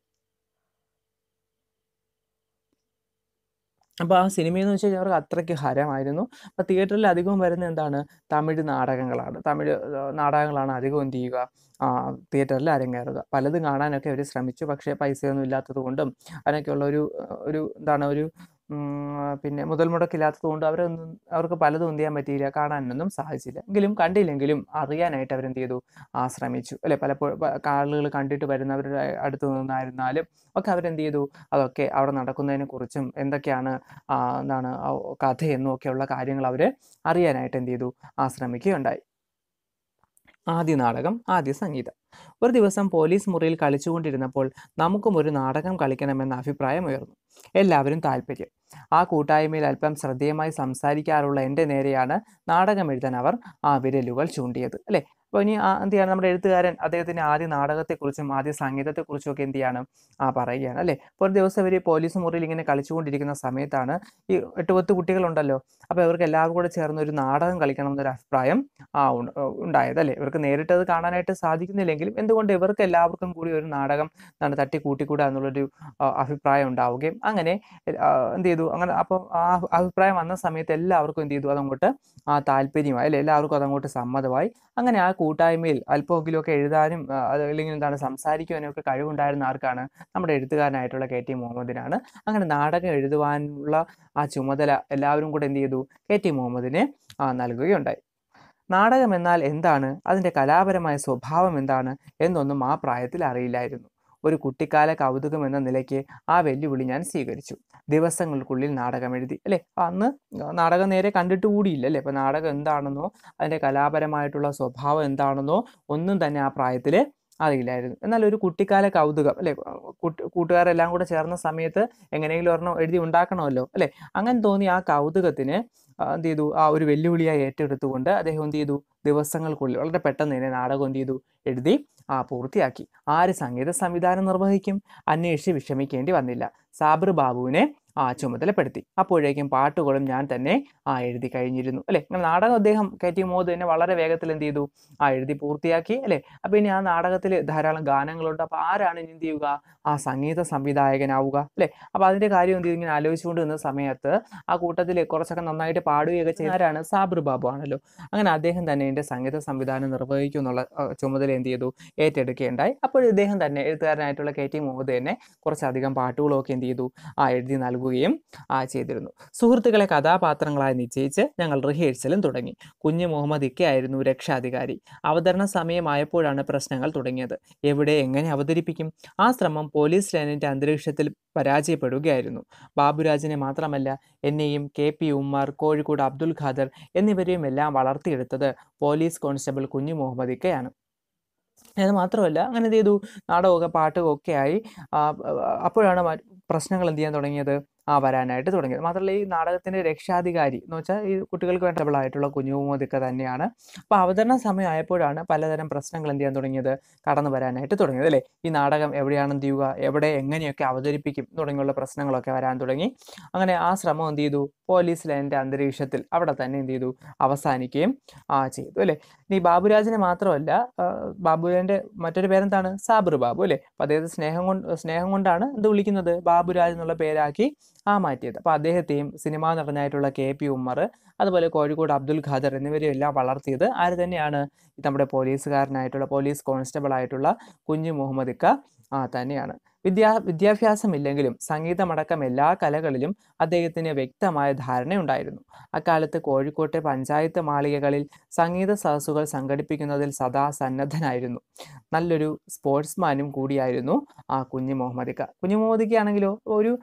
അപ്പോൾ ആ എന്ന് വെച്ച് കഴിഞ്ഞാൽ അവർക്ക് അത്രയ്ക്ക് ഹരമായിരുന്നു അപ്പോൾ തിയേറ്ററിൽ അധികവും വരുന്ന എന്താണ് തമിഴ് നാടകങ്ങളാണ് തമിഴ് നാടകങ്ങളാണ് അധികം എന്ത് ചെയ്യുക തിയേറ്ററിൽ അരങ്ങേറുക പലതും കാണാനൊക്കെ അവർ ശ്രമിച്ചു പക്ഷേ പൈസയൊന്നും ഇല്ലാത്തത് കൊണ്ടും അതിനൊക്കെയുള്ള ഒരു ഒരു എന്താണ് ഒരു പിന്നെ മുതൽ മുടക്കില്ലാത്തതുകൊണ്ട് അവരൊന്നും അവർക്ക് പലതും എന്ത് ചെയ്യാൻ പറ്റിയില്ല കാണാനൊന്നും സാധിച്ചില്ല എങ്കിലും കണ്ടില്ലെങ്കിലും അറിയാനായിട്ട് അവരെന്ത് ചെയ്തു ആശ്രമിച്ചു അല്ലെ പലപ്പോഴും ആളുകൾ കണ്ടിട്ട് വരുന്നവരുടെ അടുത്ത് നിന്നായിരുന്നാലും ഒക്കെ അവരെന്ത് ചെയ്തു അതൊക്കെ അവിടെ നടക്കുന്നതിനെ കുറിച്ചും എന്തൊക്കെയാണ് എന്താണ് കഥയെന്നും ഒക്കെയുള്ള കാര്യങ്ങൾ അവർ അറിയാനായിട്ട് എന്ത് ചെയ്തു ആശ്രമിക്കുകയുണ്ടായി ആദ്യ നാടകം ആദ്യ സംഗീതം ഒരു ദിവസം പോലീസ് മുറിയിൽ കളിച്ചുകൊണ്ടിരുന്നപ്പോൾ നമുക്കും ഒരു നാടകം കളിക്കണമെന്ന അഭിപ്രായം ഉയർന്നു എല്ലാവരും താല്പര്യം ആ കൂട്ടായ്മയിൽ അല്പം ശ്രദ്ധേയമായി സംസാരിക്കാറുള്ള എൻ്റെ നേരെയാണ് നാടകം എഴുതാൻ അവർ ആ വിരലുകൾ ചൂണ്ടിയത് അല്ലേ അപ്പോൾ ഇനി എന്ത് ചെയ്യാണ് നമ്മുടെ എഴുത്തുകാരൻ അദ്ദേഹത്തിൻ്റെ ആദ്യ നാടകത്തെക്കുറിച്ചും ആദ്യ സംഗീതത്തെക്കുറിച്ചും ഒക്കെ എന്ത് ചെയ്യാണ് ആ പറയുകയാണ് അല്ലേ അപ്പോൾ ഒരു ദിവസം ഇവർ പോലീസ് മുറിയിൽ ഇങ്ങനെ കളിച്ചുകൊണ്ടിരിക്കുന്ന സമയത്താണ് ഈ എട്ട് പത്ത് കുട്ടികളുണ്ടല്ലോ അപ്പോൾ ഇവർക്ക് എല്ലാവർക്കും കൂടെ ചേർന്ന് ഒരു നാടകം കളിക്കണം എന്നൊരു അഭിപ്രായം ആ ഉണ്ടായത് അല്ലേ ഇവർക്ക് നേരിട്ടത് കാണാനായിട്ട് സാധിക്കുന്നില്ലെങ്കിലും എന്തുകൊണ്ട് ഇവർക്ക് എല്ലാവർക്കും കൂടി ഒരു നാടകം എന്താണ് തട്ടി കൂട്ടിക്കൂടുക എന്നുള്ളൊരു അഭിപ്രായം ഉണ്ടാവുകയും അങ്ങനെ എന്ത് ചെയ്തു അങ്ങനെ അപ്പോൾ ആ അഭിപ്രായം വന്ന സമയത്ത് എല്ലാവർക്കും എന്ത് ചെയ്തു അതങ്ങോട്ട് ആ താല്പര്യമായി അല്ലെ എല്ലാവർക്കും അതങ്ങോട്ട് സമ്മതമായി അങ്ങനെ ആ കൂട്ടായ്മയിൽ അല്പമെങ്കിലുമൊക്കെ എഴുതാനും അല്ലെങ്കിൽ എന്താണ് സംസാരിക്കുവാനും ഒക്കെ കഴിവുണ്ടായിരുന്ന ആർക്കാണ് നമ്മുടെ എഴുത്തുകാരനായിട്ടുള്ള കെ ടി മുഹമ്മദിനാണ് അങ്ങനെ നാടകം എഴുതുവാനുള്ള ആ ചുമതല എല്ലാവരും കൂടെ എന്ത് ചെയ്തു കെ ടി മുഹമ്മദിനെ നൽകുകയുണ്ടായി നാടകം എന്നാൽ എന്താണ് അതിൻ്റെ കലാപരമായ സ്വഭാവം എന്താണ് എന്നൊന്നും ആ പ്രായത്തിൽ അറിയില്ലായിരുന്നു ഒരു കുട്ടിക്കാല കൗതുകം എന്ന നിലയ്ക്ക് ആ വെല്ലുവിളി ഞാൻ സ്വീകരിച്ചു ദിവസങ്ങൾക്കുള്ളിൽ നാടകം എഴുതി അല്ലേ അന്ന് നാടകം നേരെ കണ്ടിട്ട് കൂടിയില്ല അല്ലേ ഇപ്പം നാടകം എന്താണെന്നോ അതിൻ്റെ കലാപരമായിട്ടുള്ള സ്വഭാവം എന്താണെന്നോ ഒന്നും തന്നെ ആ പ്രായത്തിൽ അറിയില്ലായിരുന്നു എന്നാൽ ഒരു കുട്ടിക്കാല കൗതുകം അല്ലെ കൂട്ടുകാരെല്ലാം കൂടെ ചേർന്ന സമയത്ത് എങ്ങനെയെങ്കിലും ഒരെണ്ണം എഴുതി ഉണ്ടാക്കണമല്ലോ അല്ലെ അങ്ങനെ തോന്നി ആ കൗതുകത്തിന് എന്ത് ചെയ്തു ആ ഒരു വെല്ലുവിളിയായി ഏറ്റെടുത്തുകൊണ്ട് അദ്ദേഹം എന്ത് ചെയ്തു ദിവസങ്ങൾക്കുള്ളിൽ വളരെ പെട്ടെന്ന് തന്നെ നാടകം എന്ത് ചെയ്തു എഴുതി ആ പൂർത്തിയാക്കി ആര് സംഗീത സംവിധാനം നിർവഹിക്കും അന്വേഷിച്ച് വിഷമിക്കേണ്ടി വന്നില്ല സാബിർ ബാബുവിനെ ആ ചുമതലപ്പെടുത്തി അപ്പോഴേക്കും പാട്ടുകളും ഞാൻ തന്നെ ആ എഴുതി കഴിഞ്ഞിരുന്നു അങ്ങനെ നാടകം അദ്ദേഹം കെ ടി മോദ് വളരെ വേഗത്തിൽ എന്ത് ചെയ്തു ആ എഴുതി പൂർത്തിയാക്കി അല്ലെ അപ്പൊ ഇനി ആ നാടകത്തിൽ ധാരാളം ഗാനങ്ങളുണ്ട് അപ്പൊ ആരാണ് ഇനി എന്ത് ചെയ്യുക ആ സംഗീത സംവിധായകനാവുക അല്ലെ അപ്പോൾ അതിന്റെ കാര്യം എന്ത് ചെയ്തു ഇങ്ങനെ ആലോചിച്ചുകൊണ്ട് നിന്ന സമയത്ത് ആ കൂട്ടത്തിൽ കുറച്ചൊക്കെ നന്നായിട്ട് പാടുകയൊക്കെ ചെയ്യുന്നവരാണ് സാബ്രു ബാബു ആണല്ലോ അങ്ങനെ അദ്ദേഹം തന്നെ എന്റെ സംഗീത സംവിധാനം നിർവഹിക്കും എന്നുള്ള ചുമതല എന്ത് ചെയ്തു ഏറ്റെടുക്കുകയുണ്ടായി അപ്പോൾ ഇദ്ദേഹം തന്നെ എഴുത്തുകാരനായിട്ടുള്ള കെ ടി മുഹമ്മദ് തന്നെ കുറച്ചധികം പാട്ടുകളൊക്കെ എന്ത് ചെയ്തു ആ എഴുതി നൽകുക നൽകുകയും ആ ചെയ്തിരുന്നു സുഹൃത്തുക്കളെ കഥാപാത്രങ്ങളായി നിശ്ചയിച്ച് ഞങ്ങൾ റിഹേഴ്സലും തുടങ്ങി കുഞ്ഞ് മുഹമ്മദ് ഇക്ക ആയിരുന്നു രക്ഷാധികാരി അവതരണ സമയമായപ്പോഴാണ് പ്രശ്നങ്ങൾ തുടങ്ങിയത് എവിടെ എങ്ങനെ അവതരിപ്പിക്കും ആ ശ്രമം പോലീസ് ലൈനിന്റെ അന്തരീക്ഷത്തിൽ പരാജയപ്പെടുകയായിരുന്നു ബാബുരാജിനെ മാത്രമല്ല എന്നെയും കെ പി ഉമ്മർ കോഴിക്കോട് അബ്ദുൽ ഖാദർ എന്നിവരെയും എല്ലാം വളർത്തിയെടുത്തത് പോലീസ് കോൺസ്റ്റബിൾ കുഞ്ഞു മുഹമ്മദ് ഇക്കയാണ് അത് മാത്രമല്ല അങ്ങനെ ചെയ്തു നാടകമൊക്കെ പാട്ടുമൊക്കെ ആയി അപ്പോഴാണ് പ്രശ്നങ്ങൾ എന്ത് ചെയ്യാൻ തുടങ്ങിയത് വരാനായിട്ട് തുടങ്ങിയത് മാത്രമല്ല ഈ നാടകത്തിന്റെ രക്ഷാധികാരി എന്ന് വെച്ചാൽ ഈ കുട്ടികൾക്ക് വേണ്ടബിൾ ആയിട്ടുള്ള കുഞ്ഞുമോദിക്ക തന്നെയാണ് അപ്പോൾ അവതരണ സമയമായപ്പോഴാണ് പലതരം പ്രശ്നങ്ങൾ എന്ത് ചെയ്യാൻ തുടങ്ങിയത് കടന്നു വരാനായിട്ട് തുടങ്ങിയത് അല്ലേ ഈ നാടകം എവിടെയാണ് എന്ത് ചെയ്യുക എവിടെ എങ്ങനെയൊക്കെ അവതരിപ്പിക്കും തുടങ്ങിയുള്ള പ്രശ്നങ്ങളൊക്കെ വരാൻ തുടങ്ങി അങ്ങനെ ആ ശ്രമം എന്ത് ചെയ്തു പോലീസ് ലൈനിൻ്റെ അന്തരീക്ഷത്തിൽ അവിടെ തന്നെ എന്ത് ചെയ്തു അവസാനിക്കുകയും ചെയ്തു അല്ലേ ഇനി ബാബുരാജിനെ മാത്രമല്ല ബാബുരാജിൻ്റെ മറ്റൊരു പേരെന്താണ് സാബിർ ബാബു അല്ലേ അപ്പം അദ്ദേഹത്തെ സ്നേഹം കൊണ്ട് സ്നേഹം കൊണ്ടാണ് എന്ത് വിളിക്കുന്നത് ബാബുരാജ് എന്നുള്ള പേരാക്കി ആ മാറ്റിയത് അപ്പോൾ അദ്ദേഹത്തെയും സിനിമാ നടനായിട്ടുള്ള കെ പി ഉമ്മർ അതുപോലെ കോഴിക്കോട് അബ്ദുൽ ഖാദർ എന്നിവരെയും എല്ലാം വളർത്തിയത് ആര് തന്നെയാണ് നമ്മുടെ പോലീസുകാരനായിട്ടുള്ള പോലീസ് കോൺസ്റ്റബിൾ ആയിട്ടുള്ള കുഞ്ഞു മുഹമ്മദ് ഇക്ക ആ തന്നെയാണ് വിദ്യാ വിദ്യാഭ്യാസമില്ലെങ്കിലും സംഗീതമടക്കം എല്ലാ കലകളിലും അദ്ദേഹത്തിന് വ്യക്തമായ ധാരണയുണ്ടായിരുന്നു അക്കാലത്ത് കോഴിക്കോട്ടെ പഞ്ചായത്ത് മാളികകളിൽ സംഗീത സദസ്സുകൾ സംഘടിപ്പിക്കുന്നതിൽ സദാ സന്നദ്ധനായിരുന്നു നല്ലൊരു സ്പോർട്സ്മാനും കൂടിയായിരുന്നു ആ കുഞ്ഞു മുഹമ്മദിക്ക കുഞ്ഞു മുഹമ്മദിക്കാണെങ്കിലോ ഒരു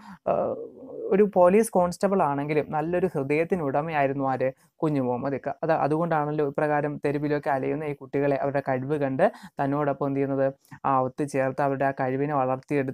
ഒരു പോലീസ് കോൺസ്റ്റബിൾ ആണെങ്കിലും നല്ലൊരു ഹൃദയത്തിന് ഉടമയായിരുന്നു ആര് കുഞ്ഞു മുഹമ്മദിക്ക അത് അതുകൊണ്ടാണല്ലോ ഇപ്രകാരം തെരുവിലൊക്കെ അലയുന്ന ഈ കുട്ടികളെ അവരുടെ കഴിവ് കണ്ട് തന്നോടൊപ്പം എന്ത് ചെയ്യുന്നത് ആ ഒത്തുചേർത്ത് അവരുടെ ആ കഴിവിനെ വളർത്തിയെടുത്ത്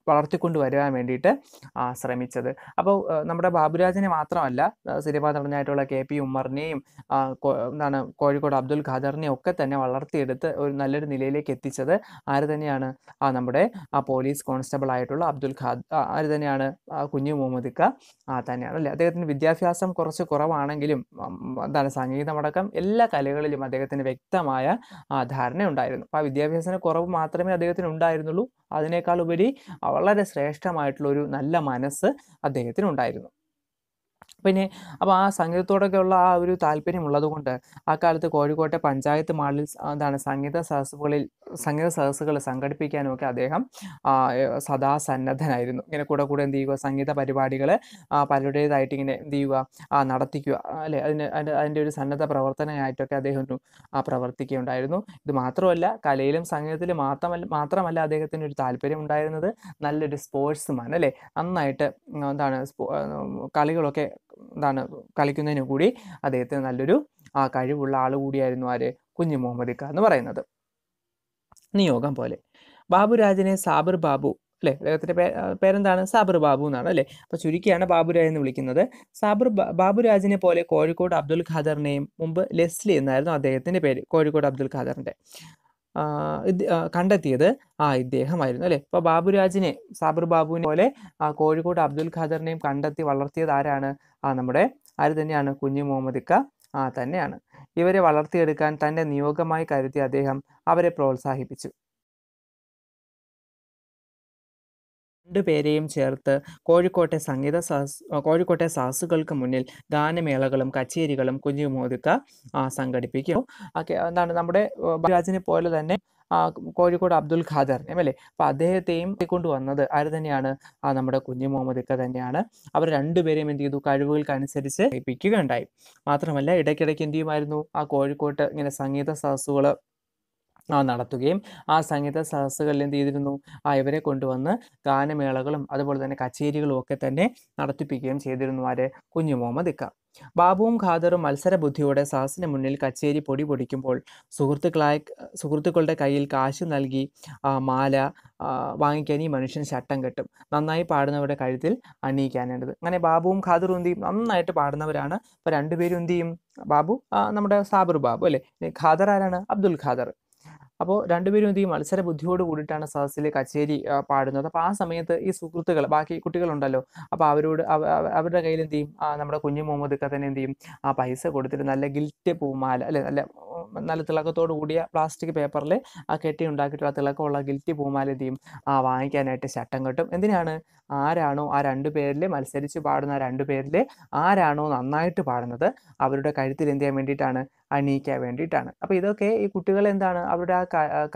വളർത്തിക്കൊണ്ട് വരുവാൻ വേണ്ടിയിട്ട് ശ്രമിച്ചത് അപ്പോൾ നമ്മുടെ ബാബുരാജിനെ മാത്രമല്ല സിനിമ നടനായിട്ടുള്ള കെ പി ഉമ്മറിനെയും എന്താണ് കോഴിക്കോട് അബ്ദുൽ ഖാദറിനെയും ഒക്കെ തന്നെ വളർത്തിയെടുത്ത് ഒരു നല്ലൊരു നിലയിലേക്ക് എത്തിച്ചത് ആര് തന്നെയാണ് ആ നമ്മുടെ ആ പോലീസ് കോൺസ്റ്റബിൾ ആയിട്ടുള്ള അബ്ദുൽ ഖാദ് ആര് തന്നെയാണ് കുഞ്ഞു മുഹമ്മദിക്ക ആ തന്നെയാണ് അല്ലേ അദ്ദേഹത്തിന് വിദ്യാഭ്യാസം കുറച്ച് കുറവാണെങ്കിലും എന്താണ് സംഗീതമടക്കം എല്ലാ കലകളിലും അദ്ദേഹത്തിന് വ്യക്തമായ ധാരണയുണ്ടായിരുന്നു അപ്പോൾ ആ വിദ്യാഭ്യാസത്തിന് കുറവ് മാത്രമേ അദ്ദേഹത്തിന് ഉണ്ടായിരുന്നുള്ളൂ അതിനേക്കാൾ ഉപരി വളരെ ശ്രേഷ്ഠമായിട്ടുള്ളൊരു നല്ല മനസ്സ് അദ്ദേഹത്തിനുണ്ടായിരുന്നു പിന്നെ അപ്പോൾ ആ സംഗീതത്തോടൊക്കെയുള്ള ആ ഒരു താല്പര്യമുള്ളത് ആ കാലത്ത് കോഴിക്കോട്ടെ പഞ്ചായത്ത് മാളിൽ എന്താണ് സംഗീത സദസ്സുകളിൽ സംഗീത സദസ്സുകൾ സംഘടിപ്പിക്കാനുമൊക്കെ അദ്ദേഹം സദാ സന്നദ്ധനായിരുന്നു ഇങ്ങനെ കൂടെ കൂടെ എന്ത് ചെയ്യുക സംഗീത പരിപാടികൾ പലരുടേതായിട്ട് ഇങ്ങനെ എന്ത് ചെയ്യുക നടത്തിക്കുക അല്ലെ അതിന് അതിൻ്റെ ഒരു സന്നദ്ധ പ്രവർത്തനമായിട്ടൊക്കെ അദ്ദേഹം പ്രവർത്തിക്കുകയുണ്ടായിരുന്നു ഇത് മാത്രമല്ല കലയിലും സംഗീതത്തിലും മാത്രമല്ല മാത്രമല്ല അദ്ദേഹത്തിന് ഒരു താല്പര്യം ഉണ്ടായിരുന്നത് നല്ലൊരു സ്പോർട്സ്മാൻ അല്ലേ നന്നായിട്ട് എന്താണ് കളികളൊക്കെ എന്താണ് കളിക്കുന്നതിന് കൂടി അദ്ദേഹത്തിന് നല്ലൊരു ആ കഴിവുള്ള ആൾ കൂടിയായിരുന്നു ആര് കുഞ്ഞു മുഹമ്മദ് ഖാ എന്ന് പറയുന്നത് നിയോഗം പോലെ ബാബുരാജിനെ സാബിർ ബാബു അല്ലേ അദ്ദേഹത്തിൻ്റെ പേരെന്താണ് സാബിർ ബാബു എന്നാണ് അല്ലേ അപ്പോൾ ചുരുക്കിയാണ് ബാബുരാജ് എന്ന് വിളിക്കുന്നത് സാബിർ ബാബുരാജിനെ പോലെ കോഴിക്കോട് അബ്ദുൽ ഖാദറിനെയും മുമ്പ് ലെസ്ലി എന്നായിരുന്നു അദ്ദേഹത്തിൻ്റെ പേര് കോഴിക്കോട് അബ്ദുൽ ഖാദറിൻ്റെ കണ്ടെത്തിയത് ആ ഇദ്ദേഹമായിരുന്നു അല്ലെ ഇപ്പൊ ബാബുരാജിനെ സാബിർ ബാബുവിനെ പോലെ കോഴിക്കോട് അബ്ദുൽ ഖാദറിനെയും കണ്ടെത്തി വളർത്തിയത് ആരാണ് ആ നമ്മുടെ ആര് തന്നെയാണ് കുഞ്ഞു മുഹമ്മദ് ഇക്ക ആ തന്നെയാണ് ഇവരെ വളർത്തിയെടുക്കാൻ തന്റെ നിയോഗമായി കരുതി അദ്ദേഹം അവരെ പ്രോത്സാഹിപ്പിച്ചു രണ്ടുപേരെയും ചേർത്ത് കോഴിക്കോട്ടെ സംഗീത സാസ് കോഴിക്കോട്ടെ സാസുകൾക്ക് മുന്നിൽ ഗാനമേളകളും കച്ചേരികളും കുഞ്ഞുമോതുക്ക സംഘടിപ്പിക്കും ഓക്കെ എന്താണ് നമ്മുടെ രാജിനെ പോലെ തന്നെ കോഴിക്കോട് അബ്ദുൽ ഖാദർ അല്ലേ എൽ അദ്ദേഹത്തെയും കൊണ്ടുവന്നത് ആര് തന്നെയാണ് ആ നമ്മുടെ കുഞ്ഞു മുഹമ്മദിക്ക തന്നെയാണ് അവർ രണ്ടുപേരെയും എന്ത് ചെയ്തു അനുസരിച്ച് ഏൽപ്പിക്കുകയുണ്ടായി മാത്രമല്ല ഇടയ്ക്കിടയ്ക്ക് എന്ത് ചെയ്യുമായിരുന്നു ആ കോഴിക്കോട്ട് ഇങ്ങനെ സംഗീത സാസുകൾ നടത്തുകയും ആ സംഗീത സദസ്സുകളിൽ എന്ത് ചെയ്തിരുന്നു ആ ഇവരെ കൊണ്ടുവന്ന് ഗാനമേളകളും അതുപോലെ തന്നെ കച്ചേരികളും ഒക്കെ തന്നെ നടത്തിപ്പിക്കുകയും ചെയ്തിരുന്നു ആര് കുഞ്ഞു മുഹമ്മദ് ഇക്ക ബാബുവും ഖാദറും മത്സര ബുദ്ധിയോടെ സഹസിന് മുന്നിൽ കച്ചേരി പൊടി പൊടിക്കുമ്പോൾ സുഹൃത്തുക്കളായ സുഹൃത്തുക്കളുടെ കയ്യിൽ കാശ് നൽകി മാല വാങ്ങിക്കാൻ ഈ മനുഷ്യൻ ചട്ടം കെട്ടും നന്നായി പാടുന്നവരുടെ കഴുത്തിൽ അണിയിക്കാനുള്ളത് അങ്ങനെ ബാബുവും ഖാദറും എന്ത് ചെയ്യും നന്നായിട്ട് പാടുന്നവരാണ് അപ്പോൾ രണ്ടുപേരും എന്ത് ചെയ്യും ബാബു നമ്മുടെ സാബിർ ബാബു അല്ലേ ഖാദർ ആരാണ് അബ്ദുൽ ഖാദർ അപ്പോൾ രണ്ടുപേരും ഇതീ മത്സര ബുദ്ധിയോട് കൂടിയിട്ടാണ് സദസ്സിലെ കച്ചേരി പാടുന്നത് അപ്പോൾ ആ സമയത്ത് ഈ സുഹൃത്തുക്കൾ ബാക്കി കുട്ടികളുണ്ടല്ലോ അപ്പോൾ അവരോട് അവരുടെ കയ്യിൽ എന്ത് ചെയ്യും നമ്മുടെ കുഞ്ഞു മുഹമ്മദ് തന്നെ എന്ത് ചെയ്യും ആ പൈസ കൊടുത്തിട്ട് നല്ല ഗിൽറ്റ് പൂമാല അല്ലെ നല്ല നല്ല തിളക്കത്തോട് കൂടിയ പ്ലാസ്റ്റിക് പേപ്പറിൽ ആ കെട്ടി ഉണ്ടാക്കിയിട്ടുള്ള തിളക്കമുള്ള ഗിൽറ്റ് പൂമാല എന്ത് ചെയ്യും ആ വാങ്ങിക്കാനായിട്ട് ചട്ടം കെട്ടും എന്തിനാണ് ആരാണോ ആ രണ്ടു പേരിൽ മത്സരിച്ച് പാടുന്ന രണ്ടു പേരിൽ ആരാണോ നന്നായിട്ട് പാടുന്നത് അവരുടെ കഴുത്തിൽ എന്ത് ചെയ്യാൻ വേണ്ടിയിട്ടാണ് അണിയിക്കാൻ വേണ്ടിയിട്ടാണ് അപ്പോൾ ഇതൊക്കെ ഈ കുട്ടികൾ എന്താണ് അവരുടെ ആ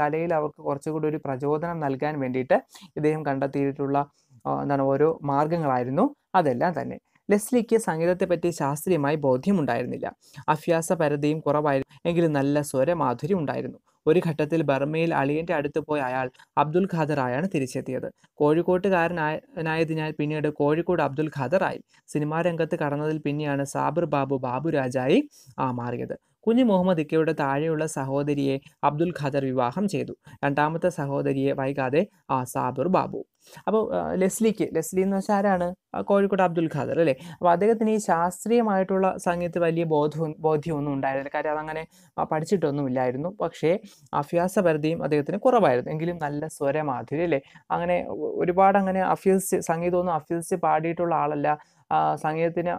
കലയിൽ അവർക്ക് കുറച്ചുകൂടി ഒരു പ്രചോദനം നൽകാൻ വേണ്ടിയിട്ട് ഇദ്ദേഹം കണ്ടെത്തിയിട്ടുള്ള എന്താണ് ഓരോ മാർഗങ്ങളായിരുന്നു അതെല്ലാം തന്നെ ലെസ്ലിക്ക് സംഗീതത്തെ പറ്റി ശാസ്ത്രീയമായി ബോധ്യമുണ്ടായിരുന്നില്ല പരിധിയും കുറവായിരുന്നു എങ്കിലും നല്ല സ്വരമാധുര്യം ഉണ്ടായിരുന്നു ഒരു ഘട്ടത്തിൽ ബർമയിൽ അളിയൻ്റെ അടുത്ത് പോയ അയാൾ അബ്ദുൽ ഖാദറായാണ് തിരിച്ചെത്തിയത് കോഴിക്കോട്ടുകാരനായതിനാൽ പിന്നീട് കോഴിക്കോട് അബ്ദുൽ ഖാദറായി സിനിമാ രംഗത്ത് കടന്നതിൽ പിന്നെയാണ് സാബിർ ബാബു ബാബുരാജായി ആ മാറിയത് കുഞ്ഞു മുഹമ്മദ് ഇക്കയുടെ താഴെയുള്ള സഹോദരിയെ അബ്ദുൽ ഖാദർ വിവാഹം ചെയ്തു രണ്ടാമത്തെ സഹോദരിയെ വൈകാതെ ആസാബുർ ബാബു അപ്പോൾ ലെസ്ലിക്ക് ലെസ്ലി എന്ന് വെച്ചാൽ ആരാണ് കോഴിക്കോട് അബ്ദുൽ ഖാദർ അല്ലേ അപ്പോൾ അദ്ദേഹത്തിന് ഈ ശാസ്ത്രീയമായിട്ടുള്ള സംഗീതത്തിൽ വലിയ ബോധവും ബോധ്യമൊന്നും ഉണ്ടായിരുന്നില്ല കാര്യം അതങ്ങനെ പഠിച്ചിട്ടൊന്നുമില്ലായിരുന്നു പക്ഷേ അഭ്യാസപരിധിയും അദ്ദേഹത്തിന് കുറവായിരുന്നു എങ്കിലും നല്ല സ്വരമാധുര്യം അല്ലേ അങ്ങനെ ഒരുപാട് അങ്ങനെ അഭ്യസിച്ച് സംഗീതമൊന്നും അഭ്യസിച്ച് പാടിയിട്ടുള്ള ആളല്ല സംഗീതത്തിന്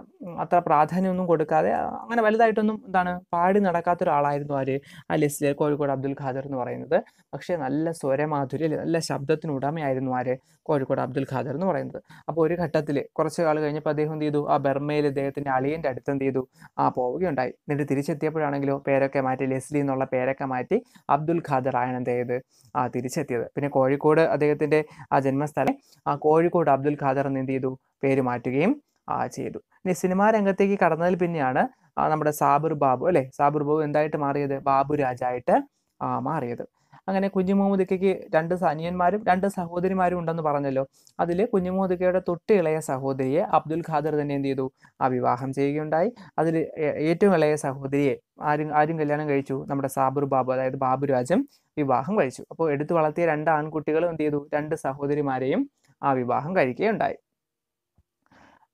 അത്ര പ്രാധാന്യമൊന്നും കൊടുക്കാതെ അങ്ങനെ വലുതായിട്ടൊന്നും എന്താണ് പാടി നടക്കാത്ത ഒരാളായിരുന്നു ആര് ആ ലിസ്റ്റിലെ കോഴിക്കോട് അബ്ദുൽ ഖാദർ എന്ന് പറയുന്നത് പക്ഷേ നല്ല സ്വരമാധുര്യം നല്ല ശബ്ദത്തിന് ഉടമയായിരുന്നു ആര് കോഴിക്കോട് അബ്ദുൽ ഖാദർ എന്ന് പറയുന്നത് അപ്പോൾ ഒരു ഘട്ടത്തിൽ കുറച്ച് കാൾ കഴിഞ്ഞപ്പോൾ അദ്ദേഹം എന്ത് ചെയ്തു ആ ബർമയിൽ അദ്ദേഹത്തിൻ്റെ അളിയൻ്റെ അടുത്ത് എന്ത് ചെയ്തു ആ പോവുകയുണ്ടായി എന്നിട്ട് തിരിച്ചെത്തിയപ്പോഴാണെങ്കിലോ പേരൊക്കെ മാറ്റി ലെസ്ലി എന്നുള്ള പേരൊക്കെ മാറ്റി അബ്ദുൽ ഖാദർ ആണ് എന്ത് ചെയ്ത് ആ തിരിച്ചെത്തിയത് പിന്നെ കോഴിക്കോട് അദ്ദേഹത്തിൻ്റെ ആ ജന്മസ്ഥലം ആ കോഴിക്കോട് അബ്ദുൽ ഖാദർ എന്ന് എന്ത് ചെയ്തു പേര് മാറ്റുകയും ആ ചെയ്തു ഇനി സിനിമാ രംഗത്തേക്ക് കടന്നതിൽ പിന്നെയാണ് നമ്മുടെ സാബിർ ബാബു അല്ലേ സാബിർ ബാബു എന്തായിട്ട് മാറിയത് ബാബു രാജായിട്ട് മാറിയത് അങ്ങനെ കുഞ്ഞുമൂമുദിക്കയ്ക്ക് രണ്ട് അനിയന്മാരും രണ്ട് സഹോദരിമാരും ഉണ്ടെന്ന് പറഞ്ഞല്ലോ അതിൽ കുഞ്ഞുമൂദിക്കയുടെ തൊട്ട് ഇളയ സഹോദരിയെ അബ്ദുൽ ഖാദർ തന്നെ എന്ത് ചെയ്തു ആ വിവാഹം ചെയ്യുകയുണ്ടായി അതിൽ ഏറ്റവും ഇളയ സഹോദരിയെ ആരും ആരും കല്യാണം കഴിച്ചു നമ്മുടെ സാബുർ ബാബു അതായത് ബാബു രാജം വിവാഹം കഴിച്ചു അപ്പോൾ എടുത്തു വളർത്തിയ രണ്ട് ആൺകുട്ടികളും എന്ത് ചെയ്തു രണ്ട് സഹോദരിമാരെയും ആ വിവാഹം കഴിക്കുകയുണ്ടായി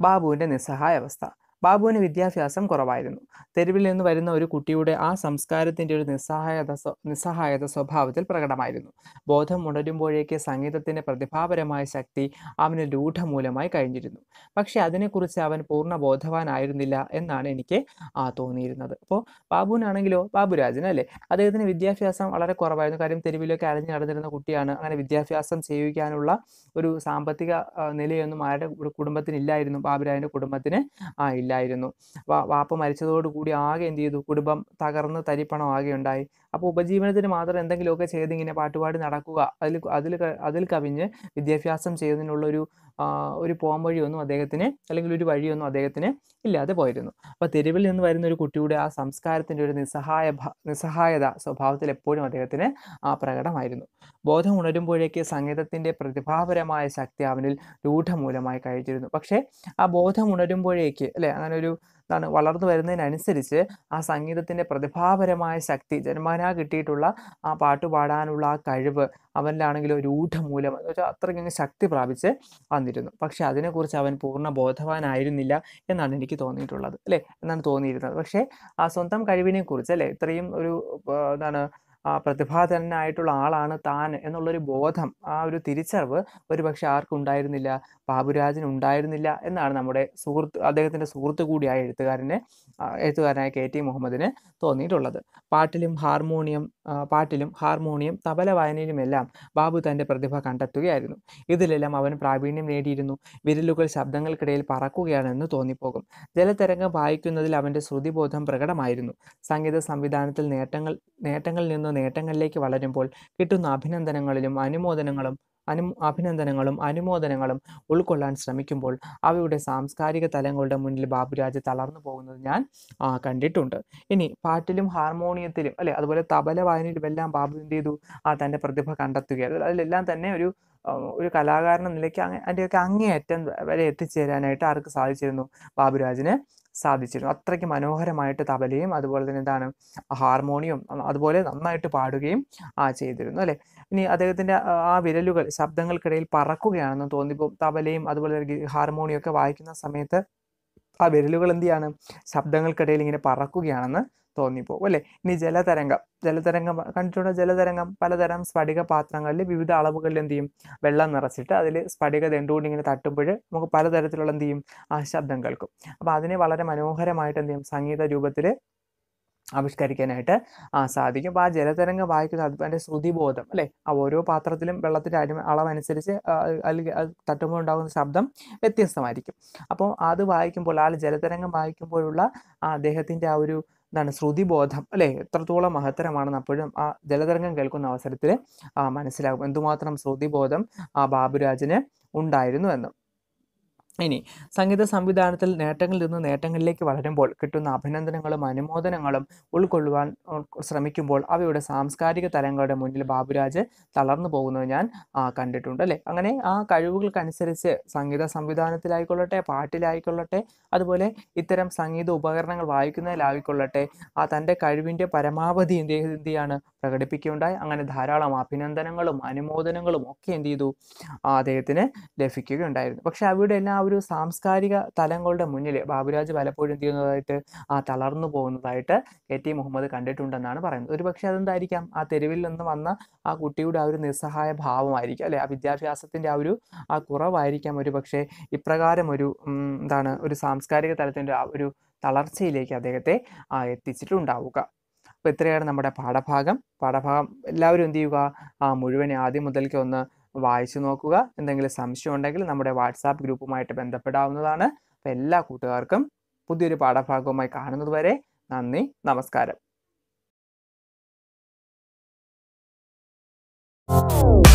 ബാബുവിൻ്റെ നിസ്സഹായ അവസ്ഥ ബാബുവിന് വിദ്യാഭ്യാസം കുറവായിരുന്നു തെരുവിൽ നിന്ന് വരുന്ന ഒരു കുട്ടിയുടെ ആ സംസ്കാരത്തിൻ്റെ ഒരു നിസ്സഹായത നിസ്സഹായത സ്വഭാവത്തിൽ പ്രകടമായിരുന്നു ബോധം ഉണരുമ്പോഴേക്ക് സംഗീതത്തിൻ്റെ പ്രതിഭാപരമായ ശക്തി അവന് രൂഢമൂലമായി കഴിഞ്ഞിരുന്നു പക്ഷെ അതിനെക്കുറിച്ച് അവൻ പൂർണ്ണ ബോധവാനായിരുന്നില്ല എന്നാണ് എനിക്ക് ആ തോന്നിയിരുന്നത് അപ്പോൾ ബാബുവിനാണെങ്കിലോ ബാബുരാജൻ അല്ലേ അദ്ദേഹത്തിന് വിദ്യാഭ്യാസം വളരെ കുറവായിരുന്നു കാര്യം തെരുവിലൊക്കെ അലഞ്ഞു നടന്നിരുന്ന കുട്ടിയാണ് അങ്ങനെ വിദ്യാഭ്യാസം ചെയ്യിക്കാനുള്ള ഒരു സാമ്പത്തിക നിലയൊന്നും ആരുടെ ഒരു കുടുംബത്തിനില്ലായിരുന്നു ബാബുരാജൻ്റെ കുടുംബത്തിന് ആ ഇല്ല ഇല്ലായിരുന്നു വാപ്പ മരിച്ചതോടുകൂടി ആകെ എന്ത് ചെയ്തു കുടുംബം തകർന്ന് തരിപ്പണം ആകെ ഉണ്ടായി അപ്പോൾ ഉപജീവനത്തിന് മാത്രം എന്തെങ്കിലുമൊക്കെ ചെയ്ത് ഇങ്ങനെ പാട്ടുപാടി നടക്കുക അതിൽ അതിൽ അതിൽ കവിഞ്ഞ് വിദ്യാഭ്യാസം ചെയ്യുന്നതിനുള്ളൊരു ഒരു പോകാൻ വഴിയൊന്നും അദ്ദേഹത്തിന് അല്ലെങ്കിൽ ഒരു വഴിയൊന്നും അദ്ദേഹത്തിന് ഇല്ലാതെ പോയിരുന്നു അപ്പോൾ തെരുവിൽ നിന്ന് വരുന്ന ഒരു കുട്ടിയുടെ ആ സംസ്കാരത്തിൻ്റെ ഒരു നിസ്സഹായ നിസ്സഹായത സ്വഭാവത്തിൽ എപ്പോഴും അദ്ദേഹത്തിന് ആ പ്രകടമായിരുന്നു ബോധം ഉണരുമ്പോഴേക്ക് സംഗീതത്തിൻ്റെ പ്രതിഭാപരമായ ശക്തി അവനിൽ രൂഢമൂലമായി കഴിച്ചിരുന്നു പക്ഷേ ആ ബോധം ഉണരുമ്പോഴേക്ക് അല്ലെ അങ്ങനെ ഒരു എന്താണ് വളർന്നു വരുന്നതിനനുസരിച്ച് ആ സംഗീതത്തിൻ്റെ പ്രതിഭാപരമായ ശക്തി ജന്മാനാ കിട്ടിയിട്ടുള്ള ആ പാട്ട് പാടാനുള്ള ആ കഴിവ് ഒരു ഊഢമൂലം എന്ന് വെച്ചാൽ അത്രയ്ക്കങ്ങ് ശക്തി പ്രാപിച്ച് വന്നിരുന്നു പക്ഷേ അതിനെക്കുറിച്ച് അവൻ പൂർണ്ണ ബോധവാനായിരുന്നില്ല എന്നാണ് എനിക്ക് തോന്നിയിട്ടുള്ളത് അല്ലേ എന്നാണ് തോന്നിയിരുന്നത് പക്ഷേ ആ സ്വന്തം കഴിവിനെക്കുറിച്ച് അല്ലേ ഇത്രയും ഒരു എന്താണ് പ്രതിഭാധനനായിട്ടുള്ള ആളാണ് താൻ എന്നുള്ളൊരു ബോധം ആ ഒരു തിരിച്ചറിവ് പക്ഷെ ആർക്കും ഉണ്ടായിരുന്നില്ല ബാബുരാജിന് ഉണ്ടായിരുന്നില്ല എന്നാണ് നമ്മുടെ സുഹൃത്ത് അദ്ദേഹത്തിൻ്റെ സുഹൃത്ത് കൂടിയായ എഴുത്തുകാരനെ എഴുത്തുകാരനായ കെ ടി മുഹമ്മദിന് തോന്നിയിട്ടുള്ളത് പാട്ടിലും ഹാർമോണിയം പാട്ടിലും ഹാർമോണിയം തബല വായനയിലുമെല്ലാം ബാബു തൻ്റെ പ്രതിഭ കണ്ടെത്തുകയായിരുന്നു ഇതിലെല്ലാം അവൻ പ്രാവീണ്യം നേടിയിരുന്നു വിരലുകൾ ശബ്ദങ്ങൾക്കിടയിൽ പറക്കുകയാണെന്ന് തോന്നിപ്പോകും ജലതരംഗം വായിക്കുന്നതിൽ അവൻ്റെ ശ്രുതിബോധം പ്രകടമായിരുന്നു സംഗീത സംവിധാനത്തിൽ നേട്ടങ്ങൾ നേട്ടങ്ങളിൽ നിന്ന് നേട്ടങ്ങളിലേക്ക് വളരുമ്പോൾ കിട്ടുന്ന അഭിനന്ദനങ്ങളിലും അനുമോദനങ്ങളും അനു അഭിനന്ദനങ്ങളും അനുമോദനങ്ങളും ഉൾക്കൊള്ളാൻ ശ്രമിക്കുമ്പോൾ അവയുടെ സാംസ്കാരിക തലങ്ങളുടെ മുന്നിൽ ബാബുരാജ് തളർന്നു പോകുന്നത് ഞാൻ കണ്ടിട്ടുണ്ട് ഇനി പാട്ടിലും ഹാർമോണിയത്തിലും അല്ലെ അതുപോലെ തബല വായനയിലും എല്ലാം ബാബു എന്ത് ചെയ്തു ആ തൻ്റെ പ്രതിഭ കണ്ടെത്തുകയായിരുന്നു അതിലെല്ലാം തന്നെ ഒരു ഒരു കലാകാരൻ നിലയ്ക്ക് അതിൻ്റെയൊക്കെ അങ്ങേയറ്റം വരെ എത്തിച്ചേരാനായിട്ട് ആർക്ക് സാധിച്ചിരുന്നു ബാബുരാജിന് സാധിച്ചിരുന്നു അത്രയ്ക്ക് മനോഹരമായിട്ട് തബലയും അതുപോലെ തന്നെ എന്താണ് ഹാർമോണിയം അതുപോലെ നന്നായിട്ട് പാടുകയും ആ ചെയ്തിരുന്നു അല്ലേ ഇനി അദ്ദേഹത്തിൻ്റെ ആ വിരലുകൾ ശബ്ദങ്ങൾക്കിടയിൽ പറക്കുകയാണെന്ന് തോന്നിപ്പോൾ തബലയും അതുപോലെ ഹാർമോണിയൊക്കെ വായിക്കുന്ന സമയത്ത് ആ വിരലുകൾ എന്ത് ചെയ്യാണ് ശബ്ദങ്ങൾക്കിടയിൽ ഇങ്ങനെ പറക്കുകയാണെന്ന് തോന്നിപ്പോകും അല്ലേ ഇനി ജലതരംഗം ജലതരംഗം കണ്ടിട്ടുണ്ട് ജലതരംഗം പലതരം സ്ഫടിക പാത്രങ്ങളിൽ വിവിധ അളവുകളിൽ എന്ത് ചെയ്യും വെള്ളം നിറച്ചിട്ട് അതിൽ സ്ഫടിക ദണ്ടുകൊണ്ട് ഇങ്ങനെ തട്ടുമ്പോൾ നമുക്ക് പലതരത്തിലുള്ള എന്ത് ചെയ്യും ആ ശബ്ദം കേൾക്കും അപ്പോൾ അതിനെ വളരെ മനോഹരമായിട്ട് എന്ത് ചെയ്യും സംഗീത രൂപത്തിൽ ആവിഷ്കരിക്കാനായിട്ട് ആ സാധിക്കും അപ്പോൾ ആ ജലതരംഗം വായിക്കുന്ന അതിൻ്റെ ശ്രുതിബോധം അല്ലേ ആ ഓരോ പാത്രത്തിലും വെള്ളത്തിൻ്റെ അടി അളവനുസരിച്ച് അല്ലെങ്കിൽ തട്ടുമ്പോൾ ഉണ്ടാകുന്ന ശബ്ദം വ്യത്യസ്തമായിരിക്കും അപ്പോൾ അത് വായിക്കുമ്പോൾ ആ ജലതരംഗം വായിക്കുമ്പോഴുള്ള ആ അദ്ദേഹത്തിൻ്റെ ആ ഒരു എന്താണ് ശ്രുതിബോധം അല്ലേ എത്രത്തോളം മഹത്തരമാണെന്ന് അപ്പോഴും ആ ജലതരംഗം കേൾക്കുന്ന അവസരത്തിൽ മനസ്സിലാകും എന്തുമാത്രം ശ്രുതിബോധം ആ ബാബുരാജിന് ഉണ്ടായിരുന്നു എന്ന് ഇനി സംഗീത സംവിധാനത്തിൽ നേട്ടങ്ങളിൽ നിന്ന് നേട്ടങ്ങളിലേക്ക് വളരുമ്പോൾ കിട്ടുന്ന അഭിനന്ദനങ്ങളും അനുമോദനങ്ങളും ഉൾക്കൊള്ളുവാൻ ശ്രമിക്കുമ്പോൾ അവയുടെ സാംസ്കാരിക തലങ്ങളുടെ മുന്നിൽ ബാബുരാജ് തളർന്നു പോകുന്നത് ഞാൻ കണ്ടിട്ടുണ്ട് അല്ലേ അങ്ങനെ ആ കഴിവുകൾക്കനുസരിച്ച് സംഗീത സംവിധാനത്തിലായിക്കൊള്ളട്ടെ പാട്ടിലായിക്കൊള്ളട്ടെ അതുപോലെ ഇത്തരം സംഗീത ഉപകരണങ്ങൾ വായിക്കുന്നതിലായിക്കൊള്ളട്ടെ ആ തൻ്റെ കഴിവിൻ്റെ പരമാവധി എന്ത് എന്തിയാണ് പ്രകടിപ്പിക്കുകയുണ്ടായി അങ്ങനെ ധാരാളം അഭിനന്ദനങ്ങളും അനുമോദനങ്ങളും ഒക്കെ എന്ത് ചെയ്തു അദ്ദേഹത്തിന് ലഭിക്കുകയുണ്ടായിരുന്നു പക്ഷേ അവിടെ എല്ലാം ഒരു സാംസ്കാരിക തലങ്ങളുടെ മുന്നിൽ ബാബുരാജ് പലപ്പോഴും ചെയ്യുന്നതായിട്ട് ആ തളർന്നു പോകുന്നതായിട്ട് കെ ടി മുഹമ്മദ് കണ്ടിട്ടുണ്ടെന്നാണ് പറയുന്നത് ഒരു പക്ഷെ അതെന്തായിരിക്കാം ആ തെരുവിൽ നിന്ന് വന്ന ആ കുട്ടിയുടെ ആ ഒരു നിസ്സഹായ ഭാവമായിരിക്കും അല്ലെ ആ വിദ്യാഭ്യാസത്തിൻ്റെ ആ ഒരു ആ കുറവായിരിക്കാം ഒരു പക്ഷെ ഇപ്രകാരം ഒരു എന്താണ് ഒരു സാംസ്കാരിക തലത്തിൻ്റെ ആ ഒരു തളർച്ചയിലേക്ക് അദ്ദേഹത്തെ എത്തിച്ചിട്ടുണ്ടാവുക അപ്പോൾ ഇത്രയാണ് നമ്മുടെ പാഠഭാഗം പാഠഭാഗം എല്ലാവരും എന്ത് ചെയ്യുക മുഴുവൻ ആദ്യം മുതൽക്ക് ഒന്ന് വായിച്ചു നോക്കുക എന്തെങ്കിലും സംശയം ഉണ്ടെങ്കിൽ നമ്മുടെ വാട്സാപ്പ് ഗ്രൂപ്പുമായിട്ട് ബന്ധപ്പെടാവുന്നതാണ് അപ്പോൾ എല്ലാ കൂട്ടുകാർക്കും പുതിയൊരു പാഠഭാഗവുമായി കാണുന്നതുവരെ നന്ദി നമസ്കാരം